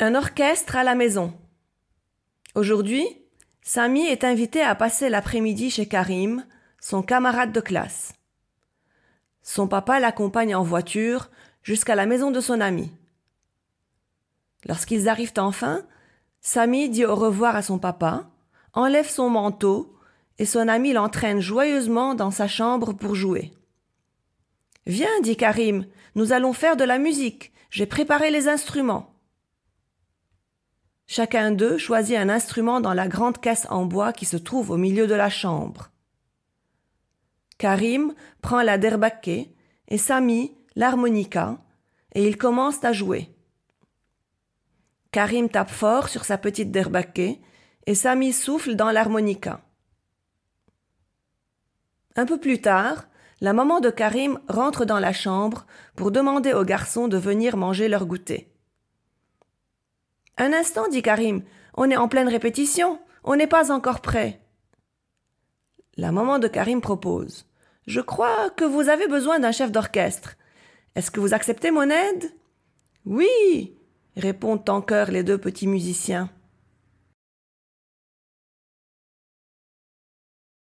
Un orchestre à la maison. Aujourd'hui, Sami est invité à passer l'après-midi chez Karim, son camarade de classe. Son papa l'accompagne en voiture jusqu'à la maison de son ami. Lorsqu'ils arrivent enfin, Samy dit au revoir à son papa, enlève son manteau et son ami l'entraîne joyeusement dans sa chambre pour jouer. Viens, dit Karim, nous allons faire de la musique, j'ai préparé les instruments. Chacun d'eux choisit un instrument dans la grande caisse en bois qui se trouve au milieu de la chambre. Karim prend la derbaquée et Sami l'harmonica et ils commencent à jouer. Karim tape fort sur sa petite derbaquée et Sami souffle dans l'harmonica. Un peu plus tard, la maman de Karim rentre dans la chambre pour demander aux garçons de venir manger leur goûter. Un instant, dit Karim, on est en pleine répétition, on n'est pas encore prêt. La maman de Karim propose. Je crois que vous avez besoin d'un chef d'orchestre. Est-ce que vous acceptez mon aide? Oui, répondent en chœur les deux petits musiciens.